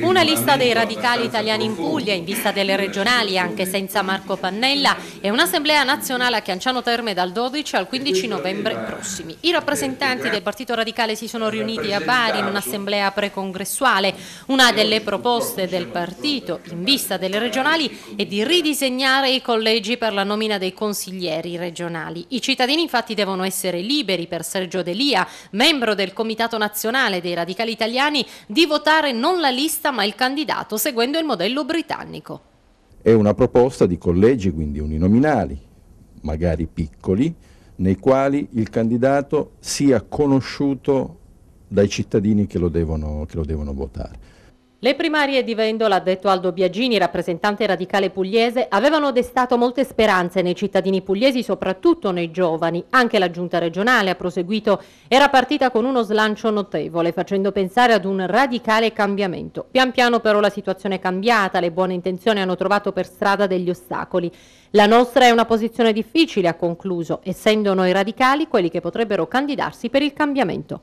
Una lista dei radicali italiani in Puglia in vista delle regionali anche senza Marco Pannella e un'assemblea nazionale a Chianciano Terme dal 12 al 15 novembre prossimi. I rappresentanti del Partito Radicale si sono riuniti a Bari in un'assemblea precongressuale. Una delle proposte del partito in vista delle regionali è di ridisegnare i collegi per la nomina dei consiglieri regionali. I cittadini infatti devono essere liberi per Sergio Delia, membro del Comitato Nazionale dei Radicali Italiani, di votare non la lista socialista ma il candidato seguendo il modello britannico. È una proposta di collegi quindi uninominali, magari piccoli, nei quali il candidato sia conosciuto dai cittadini che lo devono, che lo devono votare. Le primarie di Vendola, ha detto Aldo Biagini, rappresentante radicale pugliese, avevano destato molte speranze nei cittadini pugliesi, soprattutto nei giovani. Anche la giunta regionale, ha proseguito, era partita con uno slancio notevole, facendo pensare ad un radicale cambiamento. Pian piano però la situazione è cambiata, le buone intenzioni hanno trovato per strada degli ostacoli. La nostra è una posizione difficile, ha concluso, essendo noi radicali quelli che potrebbero candidarsi per il cambiamento.